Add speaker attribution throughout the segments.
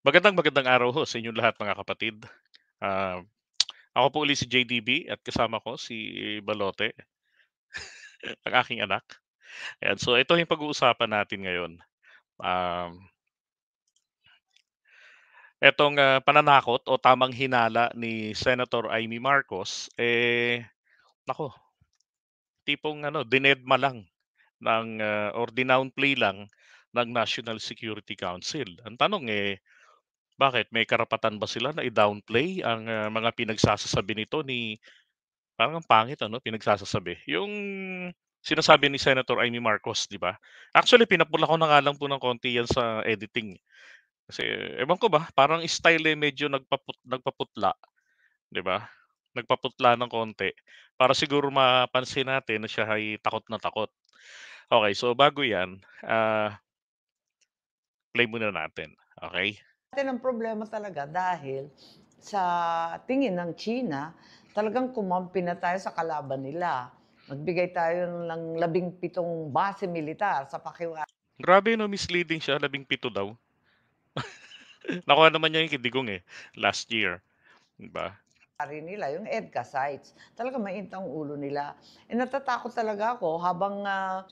Speaker 1: Magandang magandang araw ho sa inyong lahat mga kapatid. Uh, ako po uli si JDB at kasama ko si Balote, ang aking anak. Ayan, so ito yung pag-uusapan natin ngayon. Um, etong uh, pananakot o tamang hinala ni Senator Amy Marcos, eh, nako, tipong ano, dinedma lang ng, uh, or dinownplay lang ng National Security Council. Ang tanong eh, bakit may karapatan ba sila na i-downplay ang, ah, mga pinagsasasabi nito ni parang ang pangit ano, pinagsasasabi. Yung sinasabi ni Senator Amy Marcos, 'di ba? Actually pinapula ko na nga lang po ng konti 'yan sa editing. Kasi ewan ko ba, parang style eh, medyo nagpaput nagpaputla, 'di ba? Nagpaputla ng konti para siguro mapansin natin na siya ay takot na takot. Okay, so bago 'yan, ah play muna natin. Okay?
Speaker 2: natin ang problema talaga dahil sa tingin ng China, talagang kumampi na tayo sa kalaban nila. Magbigay tayo ng labing pitong base militar sa pakiwa.
Speaker 1: Grabe no, misleading siya, labing pito daw. Nakuha naman niya yung kidigong eh, last year. Diba?
Speaker 2: Ari nila, yung EDCA sites. Talaga ang ulo nila. Eh natatakot talaga ako habang... Uh...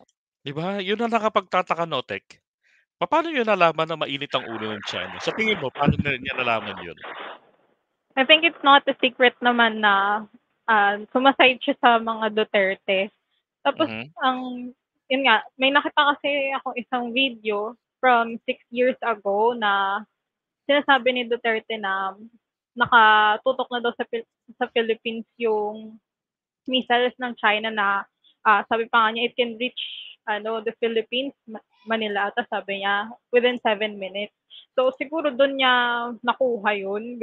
Speaker 1: Diba? Yun ang nakapagtataka, Notek paano niya nalaman na mainit ang ulo ng tiyan niya? Sa tingin mo, paano na niya nalaman yun?
Speaker 3: I think it's not a secret naman na uh, sumaside siya sa mga Duterte. Tapos, Mhm. ang, yun nga, may nakita kasi ako isang video from six years ago na sinasabi ni Duterte na nakatutok na daw sa, sa Philippines yung missiles ng China na ah, sabi pa nga niya, it can reach ano, the Philippines, Manila ata sabi niya, within seven minutes. So, siguro doon niya nakuha yun.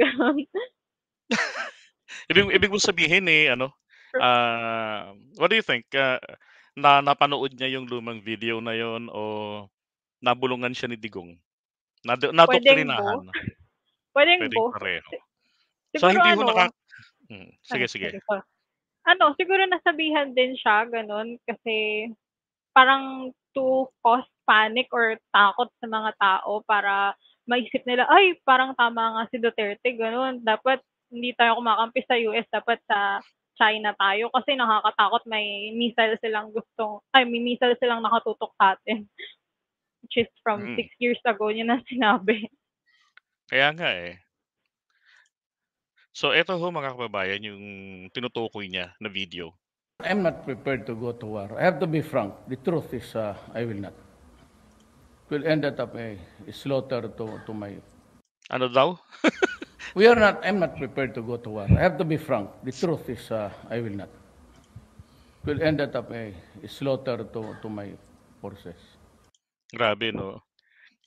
Speaker 1: ibig, ibig mo sabihin eh, ano, uh, what do you think? Uh, na napanood niya yung lumang video na yon o nabulungan siya ni Digong? Na, natuklinahan.
Speaker 3: Pwedeng, Pwedeng po. pareho.
Speaker 1: Siguro, so, hindi ano, ko naka... Hmm. Ah, sige, sige.
Speaker 3: Ano, siguro nasabihan din siya, ganun, kasi parang to cause panic or takot sa mga tao para maisip nila, ay, parang tama nga si Duterte, ganun. Dapat hindi tayo kumakampi sa US, dapat sa China tayo kasi nakakatakot may missile silang gustong, ay, may missile silang nakatutok sa atin. Which is from mm. six years ago, yun ang sinabi.
Speaker 1: Kaya nga eh. So, eto ho mga kababayan, yung tinutukoy niya na video. I'm not prepared to go to war. I have to be frank. The truth is, uh, I will not. It will end up a, a slaughter to, to my... Ano daw? we are not, I'm not prepared to go to war. I have to be frank. The truth is, uh, I will not. It will end up a, a slaughter to, to my forces. Grabe, no?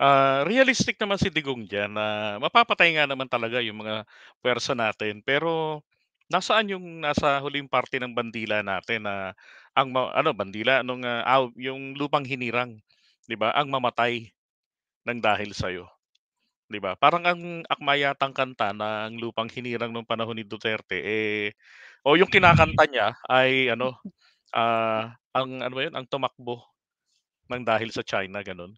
Speaker 1: Uh, realistic naman si Digong dyan na mapapatay nga naman talaga yung mga pwersa natin. Pero Nasaan yung nasa huling parte ng bandila natin na ang ano bandila anong, ah, aw yung lupang hinirang, 'di ba, ang mamatay ng dahil sa iyo. 'di ba? Parang ang akma yatang kanta ng lupang hinirang nung panahon ni Duterte, eh, o yung kinakanta niya ay ano, ah, ang ano ba 'yun, ang tumakbo ng dahil sa China, ganun.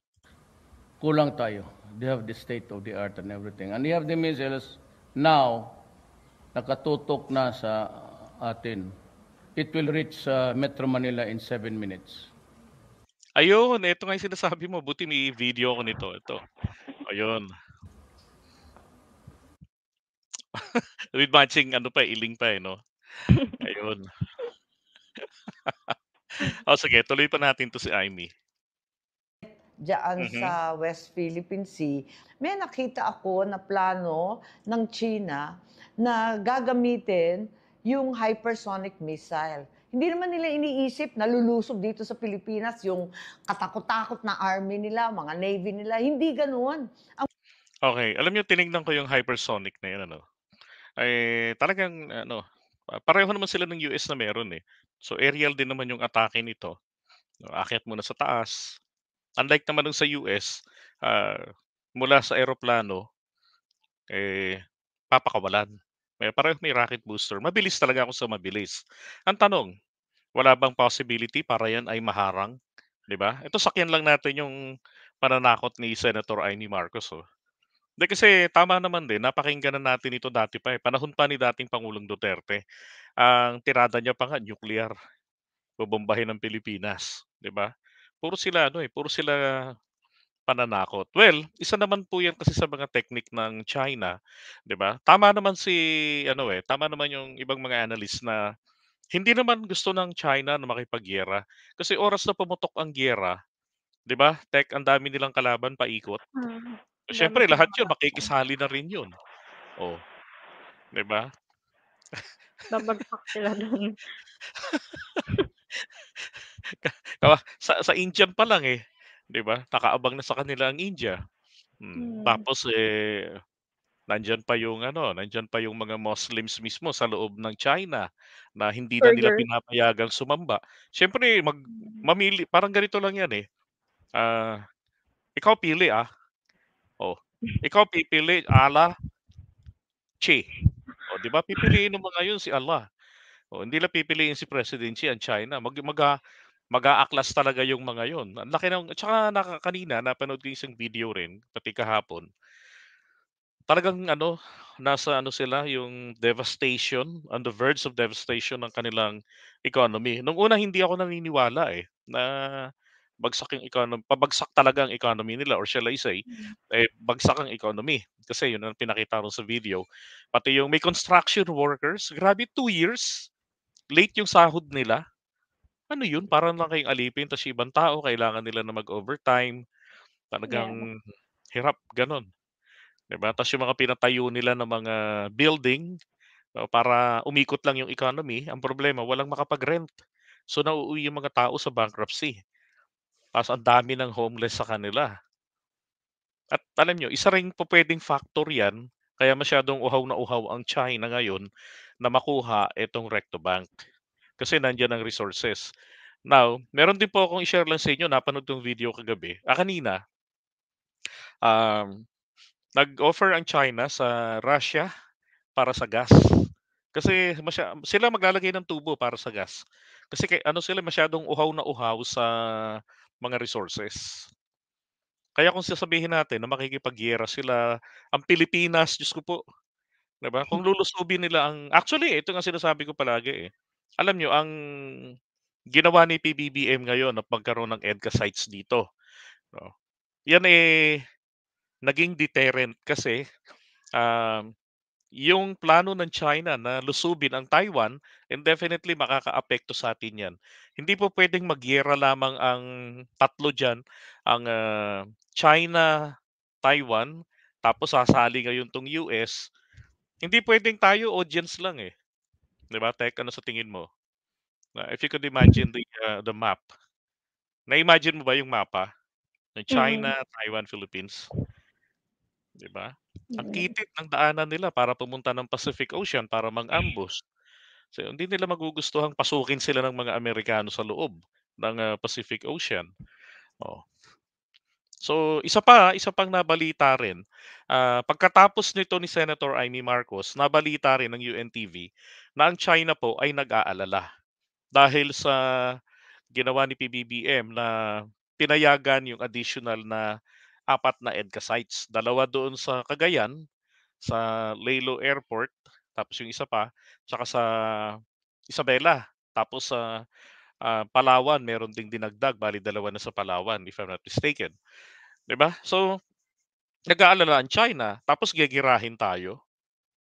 Speaker 1: Kulang tayo. They have the state of the art and everything. And they have the missiles Now, nakatutok na sa atin. It will reach uh, Metro Manila in 7 minutes. Ayun, ito nga yung sinasabi mo. Buti may video ko nito. Ito. Ayun. With matching, ano pa, iling pa eh, no? Ayun. o oh, sige, tuloy pa natin to si Amy.
Speaker 2: Diyan mm-hmm. sa West Philippine Sea, may nakita ako na plano ng China na gagamitin yung hypersonic missile. Hindi naman nila iniisip na lulusob dito sa Pilipinas yung katakot-takot na army nila, mga navy nila. Hindi ganoon. Ang...
Speaker 1: Okay, alam niyo tinignan ko yung hypersonic na yun ano. Ay talagang ano, ah, pareho naman sila ng US na meron eh. So aerial din naman yung atake nito. Akyat muna sa taas. Unlike naman ng sa US, uh, ah, mula sa eroplano eh papakawalan may parang may rocket booster. Mabilis talaga ako sa mabilis. Ang tanong, wala bang possibility para yan ay maharang? 'Di ba? Ito sakyan lang natin yung pananakot ni Senator Amy Marcos. Oh. De, kasi tama naman din, napakinggan na natin ito dati pa eh. Panahon pa ni dating Pangulong Duterte, ang tirada niya pa nga, nuclear. Bubombahin ng Pilipinas, 'di ba? Puro sila ano eh, puro sila pananakot? Well, isa naman po 'yan kasi sa mga technique ng China, 'di ba? Tama naman si ano eh, tama naman yung ibang mga analyst na hindi naman gusto ng China na makipaggiyera kasi oras na pumutok ang giyera, 'di ba? Tek ang dami nilang kalaban paikot. Hmm. Siyempre lahat 'yun makikisali na rin 'yun. Oh. 'Di ba?
Speaker 3: Babagpak sila doon.
Speaker 1: Kawa, sa, sa Indian pa lang eh. 'di ba? Nakaabang na sa kanila ang India. Hmm. Hmm. Tapos eh nandiyan pa yung ano, nandiyan pa yung mga Muslims mismo sa loob ng China na hindi na nila Further. pinapayagang sumamba. Siyempre mag hmm. mamili parang ganito lang 'yan eh. Ah, ikaw pili ah. Oh, ikaw pipili ala Che. Oh, di ba? Pipiliin ng mga yun si Allah. Oh, hindi lang pipiliin si President presidency ang China. Mag, mag, ah, mag-aaklas talaga yung mga yon. Ang laki ng, at saka naka, kanina, napanood ko yung isang video rin, pati kahapon. Talagang ano, nasa ano sila, yung devastation, on the verge of devastation ng kanilang economy. Nung una, hindi ako naniniwala eh, na bagsak yung economy, pabagsak talaga ang economy nila or shall I say, mm. eh, bagsak ang economy. Kasi yun ang pinakita ko sa video. Pati yung may construction workers, grabe two years, late yung sahod nila ano yun, parang lang kayong alipin tapos yung ibang tao kailangan nila na mag-overtime. Yeah. hirap, ganun. 'Di ba? Tapos yung mga pinatayo nila ng mga building para umikot lang yung economy, ang problema walang makapag-rent. So nauuwi yung mga tao sa bankruptcy. Tapos ang dami ng homeless sa kanila. At alam nyo, isa ring po pwedeng factor yan, kaya masyadong uhaw na uhaw ang China ngayon na makuha itong Recto Bank kasi nandiyan ang resources. Now, meron din po akong i-share lang sa inyo, napanood tong video kagabi, ah, kanina. Um, nag-offer ang China sa Russia para sa gas. Kasi masya, sila maglalagay ng tubo para sa gas. Kasi kay, ano sila masyadong uhaw na uhaw sa mga resources. Kaya kung sasabihin natin na makikipagyera sila, ang Pilipinas, Diyos ko po, 'di ba? Kung mm. lulusobin nila ang actually ito nga sinasabi ko palagi eh alam nyo, ang ginawa ni PBBM ngayon na pagkaroon ng EDCA sites dito, no? yan eh, naging deterrent kasi um, uh, yung plano ng China na lusubin ang Taiwan and definitely makakaapekto sa atin yan. Hindi po pwedeng magyera lamang ang tatlo dyan, ang uh, China, Taiwan, tapos sasali ngayon tong US. Hindi pwedeng tayo audience lang eh. 'Di ba, Tek, ano sa tingin mo? Na if you could imagine mm. the, ah, the map. Na-imagine mo ba yung mapa ng China, Mm. Taiwan, Philippines? 'Di ba? Ang kitit ng daanan nila para pumunta ng Pacific Ocean para mang-ambush. So hindi nila magugustuhang pasukin sila ng mga Amerikano sa loob ng, ah, Pacific Ocean, oh. So, isa pa, isa pang nabalita rin. Uh, pagkatapos nito ni Senator Amy Marcos, nabalita rin ng UNTV na ang China po ay nag-aalala dahil sa ginawa ni PBBM na pinayagan yung additional na apat na EDCA sites. Dalawa doon sa Cagayan, sa Leylo Airport, tapos yung isa pa, tsaka sa Isabela, tapos sa uh, Uh, Palawan, meron ding dinagdag, bali dalawa na sa Palawan, if I'm not mistaken. 'Di ba? So, nag-aalala ang China, tapos gigirahin tayo.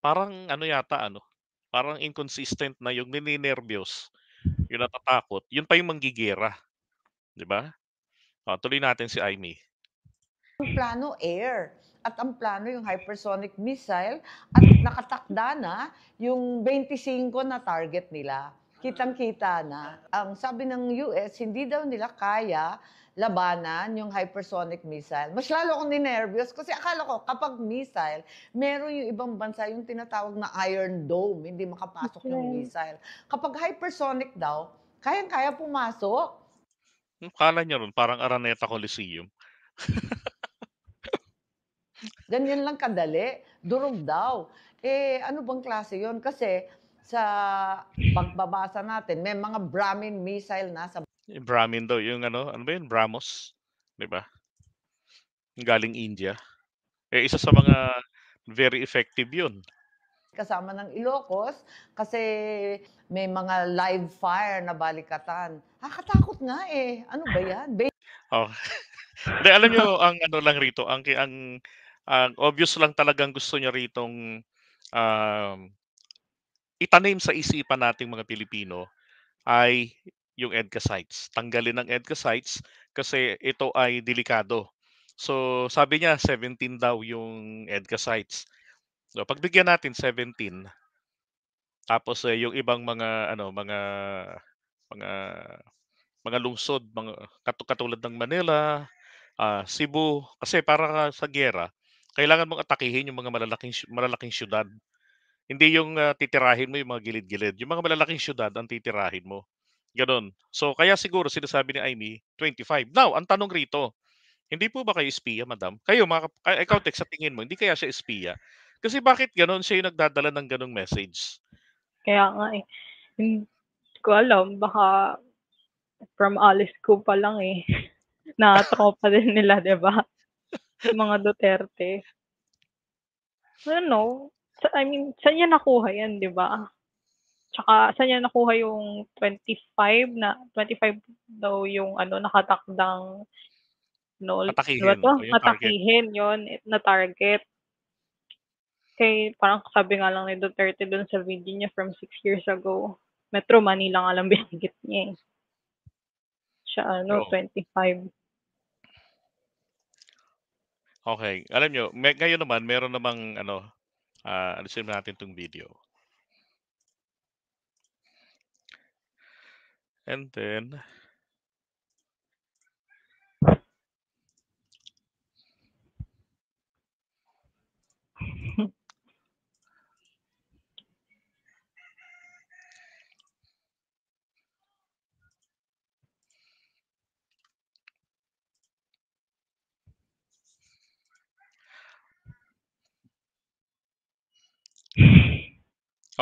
Speaker 1: Parang ano yata ano, parang inconsistent na yung nininervyos, yung natatakot, yun pa yung manggigira. 'Di ba? Oh, tuloy natin si Amy.
Speaker 2: Ang plano air at ang plano yung hypersonic missile at hmm. nakatakda na yung 25 na target nila kitang-kita na. Ang sabi ng US, hindi daw nila kaya labanan yung hypersonic missile. Mas lalo akong ninervyos kasi akala ko kapag missile, meron yung ibang bansa yung tinatawag na Iron Dome, hindi makapasok okay. yung missile. Kapag hypersonic daw, kayang-kaya pumasok.
Speaker 1: Kala niya ron, parang Araneta Coliseum.
Speaker 2: Ganyan lang kadali. Durog daw. Eh, ano bang klase yon Kasi sa pagbabasa natin, may mga Brahmin missile na sa
Speaker 1: Brahmin daw, yung ano, ano ba yun? Brahmos, di ba? Galing India. Eh, isa sa mga very effective yun.
Speaker 2: Kasama ng Ilocos kasi may mga live fire na balikatan. Nakakatakot nga eh. Ano ba yan? Ba-
Speaker 1: oh. De, alam niyo ang ano lang rito, ang ang, ang obvious lang talagang gusto niya ritong um, itanim sa isipan nating mga Pilipino ay yung EDCA sites. Tanggalin ang EDCA sites kasi ito ay delikado. So sabi niya 17 daw yung EDCA sites. So pagbigyan natin 17 tapos eh, yung ibang mga ano mga mga mga lungsod, mga katulad ng Manila, uh, Cebu kasi para sa giyera, kailangan mong atakihin yung mga malalaking malalaking siyudad hindi yung ah, titirahin mo yung mga gilid-gilid. Yung mga malalaking syudad ang titirahin mo. Ganon. So, kaya siguro sinasabi ni Amy, 25. Now, ang tanong rito, hindi po ba kayo espiya, madam? Kayo, mga, kap- ikaw, text, sa tingin mo, hindi kaya siya espiya? Kasi bakit ganon siya yung nagdadala ng ganong message? Kaya
Speaker 3: nga eh. Hindi ko alam. Baka from Alice ko pa lang eh. Na tropa din nila, 'di ba? Mga Duterte. Ano? sa, I mean, saan niya nakuha yan, di ba? Tsaka, saan niya nakuha yung 25 na, 25 daw yung ano, nakatakdang, no, patakihin, diba to? patakihin yun, na target. Kay, parang sabi nga lang ni Duterte doon sa video niya from 6 years ago, Metro Manila nga lang binigit niya eh. Siya, ano, oh. 25.
Speaker 1: Okay. Alam nyo, may, ngayon naman, meron namang ano, uh, alisin natin itong video. And then,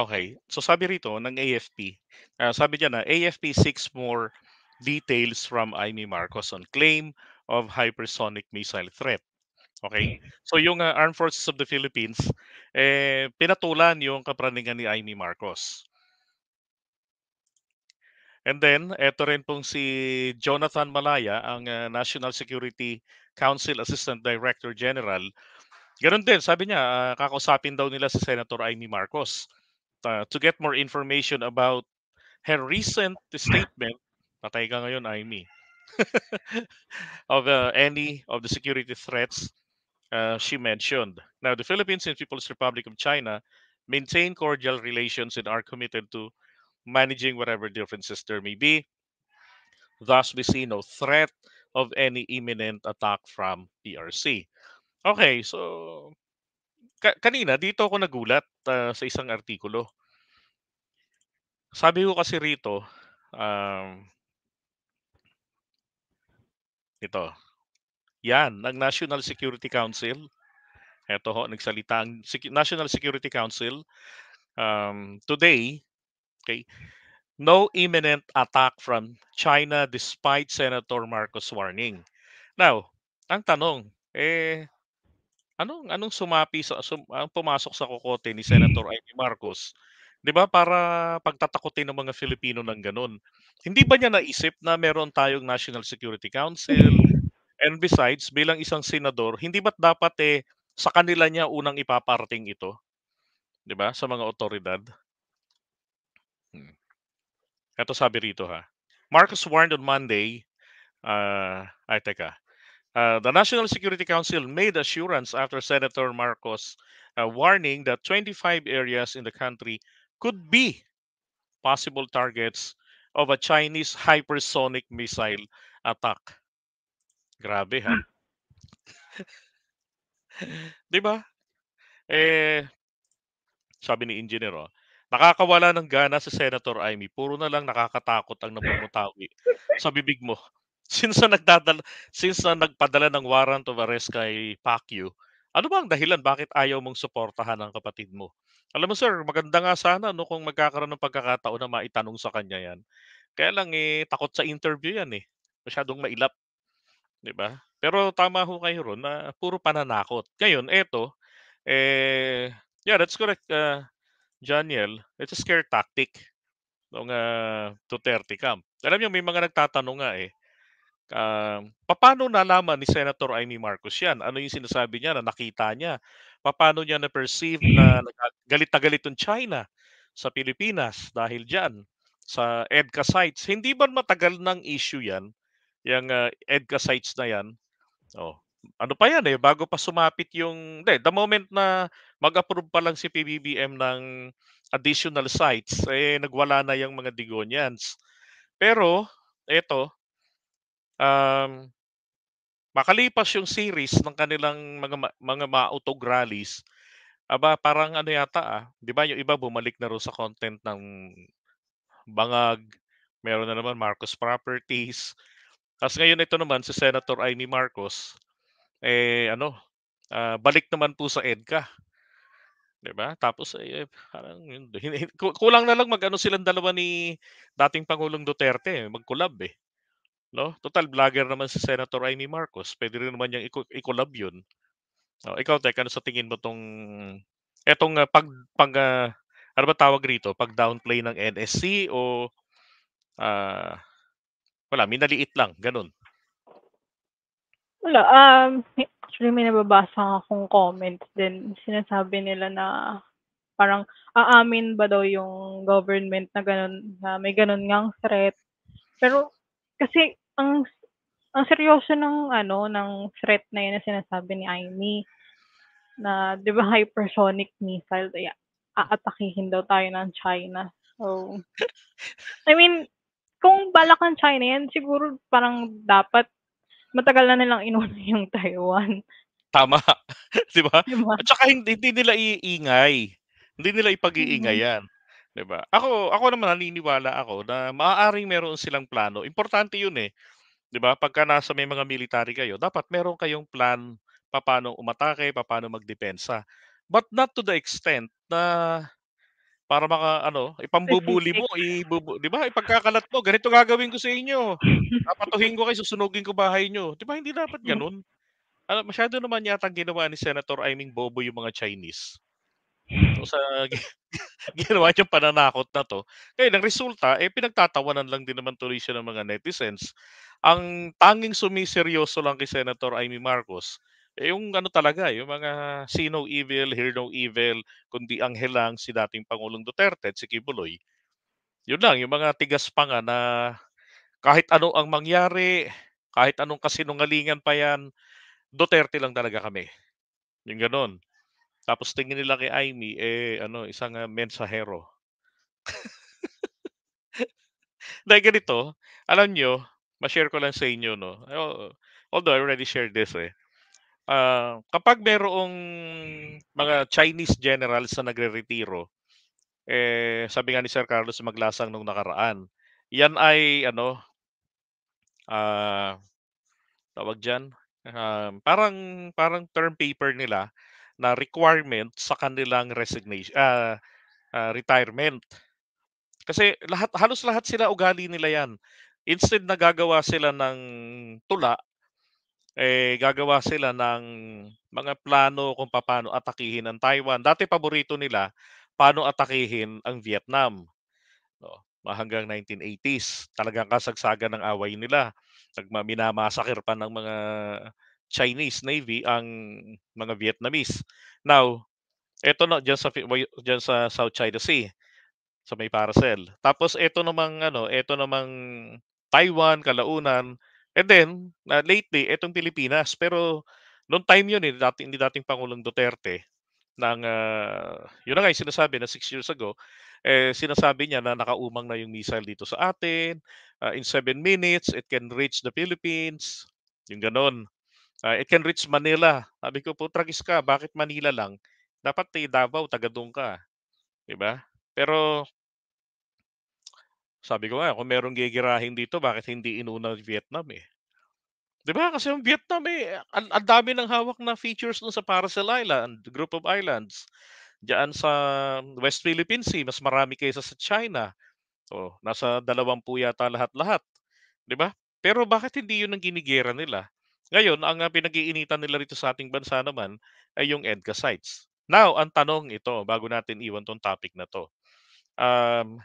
Speaker 1: Okay. So sabi rito ng AFP, uh, ah, sabi niya na AFP six more details from Amy Marcos on claim of hypersonic missile threat. Okay? Hmm. So yung uh, Armed Forces of the Philippines, eh, pinatulan yung kapraningan ni Amy Marcos. And then, eto rin pong si Jonathan Malaya, ang uh, National Security Council Assistant Director General. Ganun din, sabi niya, uh, kakausapin daw nila si Senator Amy Marcos uh, to get more information about her recent statement, patay ka ngayon, Amy, of uh, any of the security threats uh, she mentioned. Now, the Philippines and People's Republic of China maintain cordial relations and are committed to managing whatever differences there may be. Thus, we see no threat of any imminent attack from PRC. Okay, so ka- kanina dito ako nagulat uh, sa isang artikulo. Sabi ko kasi rito, um, ito, yan, ang National Security Council. Ito ho, nagsalita ang National Security Council. Um, today, okay, no imminent attack from China despite Senator Marcos' warning. Now, ang tanong, eh, Anong anong sumapi sa sum, ang pumasok sa kokote ni mm. Senator Amy Marcos? 'Di ba para pagtatakutin ng mga Filipino ng ganun. Hindi ba niya naisip na meron tayong National Security Council? And besides, bilang isang senador, hindi ba dapat eh sa kanila niya unang ipaparating ito? 'Di ba? Sa mga otoridad. Hmm. Ito sabi rito ha. Marcos warned on Monday, uh, ay teka, Uh, the National Security Council made assurance after Senator Marcos uh, warning that 25 areas in the country could be possible targets of a Chinese hypersonic missile attack. Grabe ha. Hmm. 'Di ba? Eh sabi ni engineer oh, nakakawala ng gana sa si Senator Amy. Puro na lang nakakatakot ang namumutawi sa bibig mo since na nagdadala since na nagpadala ng warrant of arrest kay Pacquiao, ano ba ang dahilan bakit ayaw mong suportahan ang kapatid mo? Alam mo sir, maganda nga sana no kung magkakaroon ng pagkakataon na maitanong sa kanya 'yan. Kaya lang eh takot sa interview 'yan eh. Masyadong mailap. 'Di ba? Pero tama ho kayo ron na puro pananakot. Ngayon, eto eh yeah, that's correct uh, Janiel. It's a scare tactic ng uh, Duterte camp. Alam niyo may mga nagtatanong nga eh Uh, um, paano nalaman ni Senator Amy Marcos yan? Ano yung sinasabi niya na nakita niya? Paano niya na-perceive na mm. galit na galit yung China sa Pilipinas dahil dyan sa EDCA sites? Hindi ba matagal ng issue yan? Yung uh, EDCA sites na yan? Oh, ano pa yan eh, bago pa sumapit yung, de, the moment na mag-approve pa lang si PBBM ng additional sites, eh nagwala na yung mga Digonians. Pero, eto, um, makalipas yung series ng kanilang mga mga mautog rallies, aba parang ano yata ah, 'di ba? Yung iba bumalik na rin sa content ng bangag, meron na naman Marcos Properties. Tapos ngayon ito naman si Senator Amy Marcos eh ano, uh, balik naman po sa EDCA. 'Di ba? Tapos eh, eh parang kulang na lang magano silang dalawa ni dating Pangulong Duterte, mag-collab eh. No? Total vlogger naman si Senator Amy Marcos. Pwede rin naman yang i-collab 'yun. Oh, ikaw Tek, ano sa tingin mo tong etong uh, pag pag uh, ano ba tawag rito? Pag downplay ng NSC o uh, wala, minaliit lang, ganun.
Speaker 3: Wala, um, actually may nababasa akong comments din. Sinasabi nila na parang aamin ba daw yung government na ganun, na may ganun ngang threat. Pero kasi ang ang seryoso ng ano ng threat na yun na sinasabi ni Amy na 'di ba hypersonic missile kaya aatakihin daw tayo ng China. So I mean kung balak ng China yan siguro parang dapat matagal na nilang inuna yung Taiwan.
Speaker 1: Tama. 'Di ba? Diba? At saka hindi, hindi nila iingay. Hindi nila ipag-iingay mm-hmm. yan. 'Di ba? Ako ako naman naniniwala ako na maaaring meron silang plano. Importante 'yun eh. 'Di ba? Pagka nasa may mga military kayo, dapat meron kayong plan paano umatake, paano magdepensa. But not to the extent na para maka ano, ipambubuli mo, ibubu, 'di ba? Ipagkakalat mo, ganito gagawin ko sa inyo. Papatuhin ko kayo, susunugin ko bahay niyo. 'Di ba? Hindi dapat mm. ganoon. Ano, masyado naman yata ang ginawa ni Senator Aiming Bobo yung mga Chinese. So, sa ginawa niya pananakot na to. Kaya ang resulta, eh, pinagtatawanan lang din naman tuloy siya ng mga netizens. Ang tanging sumiseryoso lang kay Senator Amy Marcos, eh, yung ano talaga, yung mga see no evil, hear no evil, kundi ang lang si dating Pangulong Duterte at si Kibuloy. Yun lang, yung mga tigas pa nga na kahit ano ang mangyari, kahit anong kasinungalingan pa yan, Duterte lang talaga kami. Yung ganun. Tapos tingin nila kay Aimee, eh, ano, isang uh, mensahero. Dahil ganito, alam nyo, ma-share ko lang sa inyo, no? Oh, although I already shared this, eh. Uh, kapag merong mga Chinese generals na nagre-retiro, eh, sabi nga ni Sir Carlos Maglasang nung nakaraan, yan ay, ano, uh, tawag dyan, uh, parang, parang term paper nila na requirement sa kanilang resignation uh, uh, retirement. Kasi lahat halos lahat sila ugali nila 'yan. Instead na gagawa sila ng tula, eh gagawa sila ng mga plano kung paano atakihin ang Taiwan. Dati paborito nila paano atakihin ang Vietnam. No, hanggang 1980s, talagang kasagsagan ng away nila. Nagmaminamasakir pa ng mga Chinese Navy ang mga Vietnamese. Now, ito na diyan sa diyan sa South China Sea sa may Paracel. Tapos ito namang ano, ito namang Taiwan, Kalaunan, and then uh, lately itong Pilipinas. Pero noong time 'yun eh, dati hindi dating Pangulong Duterte nang uh, yun na nga yung sinasabi na 6 years ago, eh, sinasabi niya na nakaumang na yung missile dito sa atin, uh, in 7 minutes, it can reach the Philippines, yung ganon. Uh, ah, it can reach Manila. Sabi ko po, tragis ka, bakit Manila lang? Dapat tayo Davao, taga doon ka. Diba? Pero sabi ko nga, kung merong gigirahin dito, bakit hindi inuna Vietnam eh? Di ba? Kasi yung Vietnam eh, ang, ang dami ng hawak na features dun sa Paracel Island, group of islands. Diyan sa West Philippine Sea, mas marami kaysa sa China. O, oh, nasa dalawampu yata lahat-lahat. Di ba? Pero bakit hindi yun ang ginigera nila? Ngayon, ang ah, pinag-iinitan nila rito sa ating bansa naman ay yung EDCA sites. Now, ang tanong ito, bago natin iwan tong topic na to. Um,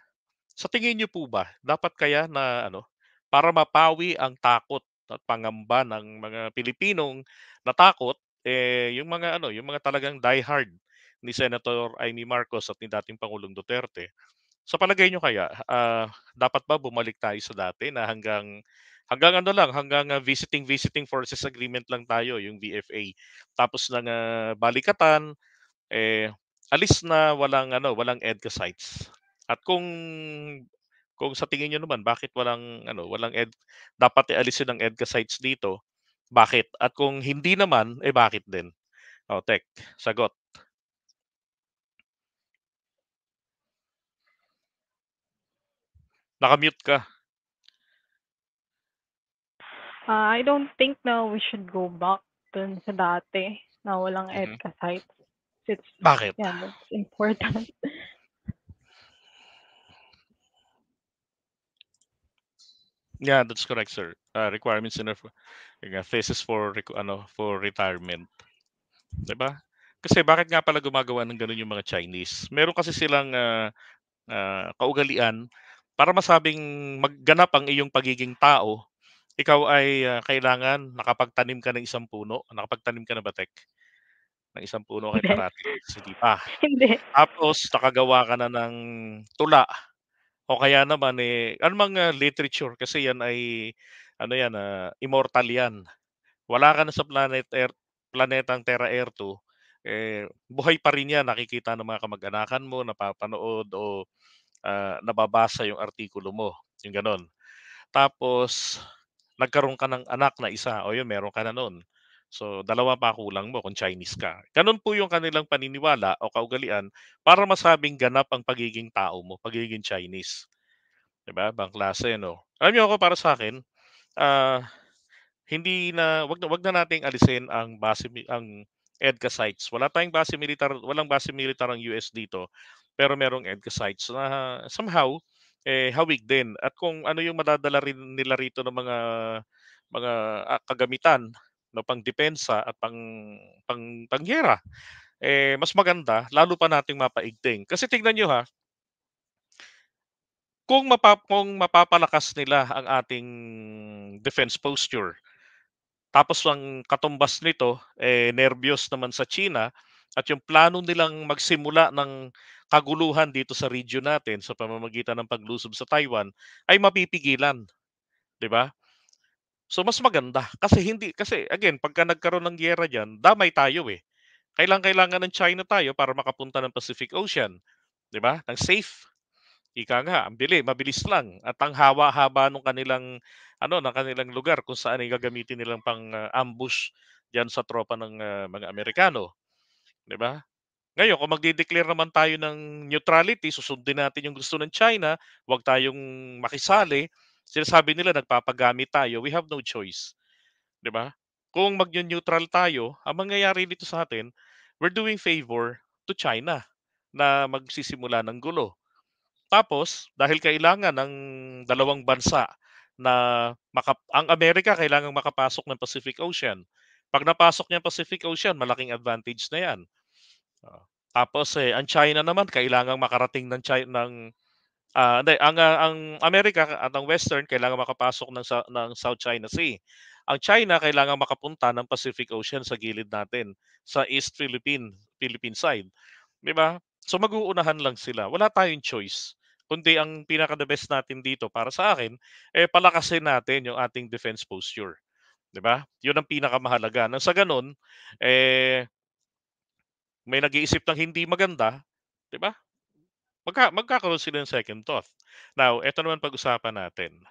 Speaker 1: sa tingin niyo po ba, dapat kaya na ano, para mapawi ang takot at pangamba ng mga Pilipinong natakot, eh, yung mga ano, yung mga talagang diehard ni Senator Amy Marcos at ni dating Pangulong Duterte. Sa palagay niyo kaya, uh, dapat ba bumalik tayo sa dati na hanggang hanggang ano lang, hanggang uh, visiting visiting forces agreement lang tayo, yung VFA. Tapos ng uh, balikatan eh alis na walang ano, walang EDCA sites. At kung kung sa tingin niyo naman bakit walang ano, walang ed dapat ialisin ang EDCA sites dito? Bakit? At kung hindi naman, eh bakit din? Oh, tech, sagot. Nakamute ka.
Speaker 3: Ah, I don't think now we should go back dun sa dati na walang Mhm. EDSA sites. It's Bakit? yeah, that's important.
Speaker 1: Yeah, that's correct, sir. Ah, requirements in a yung, ah, thesis for requ- ano for retirement. 'Di ba? Kasi bakit nga pala gumagawa ng ganun yung mga Chinese? Meron kasi silang ah, ah, kaugalian para masabing magganap ang iyong pagiging tao ikaw ay ah, kailangan nakapagtanim ka ng isang puno. Nakapagtanim ka na ba, Tech? Ng isang puno kay Hindi. Parating. pa. Hindi. Tapos, nakagawa ka na ng tula. O kaya naman, eh, anumang mga ah, literature, kasi yan ay, ano yan, ah, immortal yan. Wala ka na sa planet Earth, planetang Terra Earth 2, eh, buhay pa rin yan. Nakikita ng mga kamag-anakan mo, napapanood o ah, nababasa yung artikulo mo. Yung ganon. Tapos, nagkaroon ka ng anak na isa, o yun, meron ka na noon. So, dalawa pa kulang mo kung Chinese ka. Ganun po yung kanilang paniniwala o kaugalian para masabing ganap ang pagiging tao mo, pagiging Chinese. Diba? Bang klase, no? Alam niyo ako para sa akin, uh, hindi na, wag, wag na nating alisin ang base, ang EDCA sites. Wala tayong base militar, walang base militar ang US dito, pero merong EDCA sites na somehow eh, hawig din. At kung ano yung madadala rin nila rito ng mga mga ah, kagamitan no pangdepensa at pang pang pangyera eh mas maganda lalo pa nating mapaigting kasi tingnan niyo ha kung mapap kung mapapalakas nila ang ating defense posture tapos ang katumbas nito eh nervyos naman sa China at yung plano nilang magsimula ng kaguluhan dito sa region natin sa pamamagitan ng paglusob sa Taiwan ay mapipigilan. 'Di ba? So mas maganda kasi hindi kasi again pagka nagkaroon ng giyera diyan, damay tayo eh. Kailangan kailangan ng China tayo para makapunta ng Pacific Ocean, 'di ba? Nang safe. Ika nga, ang bili, mabilis lang at ang hawa-haba ng kanilang ano ng kanilang lugar kung saan ay gagamitin nilang pang uh, ambush diyan sa tropa ng uh, mga Amerikano. 'Di ba? Ngayon, kung magde-declare naman tayo ng neutrality, susundin natin yung gusto ng China, huwag tayong makisali, sinasabi nila nagpapagamit tayo, we have no choice. 'Di ba? Kung mag-neutral tayo, ang mangyayari dito sa atin, we're doing favor to China na magsisimula ng gulo. Tapos, dahil kailangan ng dalawang bansa na maka- ang Amerika kailangan makapasok ng Pacific Ocean. Pag napasok niya ang Pacific Ocean, malaking advantage na 'yan Uh, tapos eh ang China naman kailangang makarating ng China ng uh, hindi, ang uh, ang Amerika at ang Western kailangan makapasok ng ng South China Sea. Ang China kailangan makapunta ng Pacific Ocean sa gilid natin sa East Philippine Philippine side. 'Di ba? So mag-uunahan lang sila. Wala tayong choice kundi ang pinaka the best natin dito para sa akin eh palakasin natin yung ating defense posture. 'Di ba? 'Yun ang pinakamahalaga. Nang sa ganun eh may nag-iisip ng hindi maganda, 'di ba? Magka magkakaroon sila ng second thought. Now, ito naman pag-usapan natin.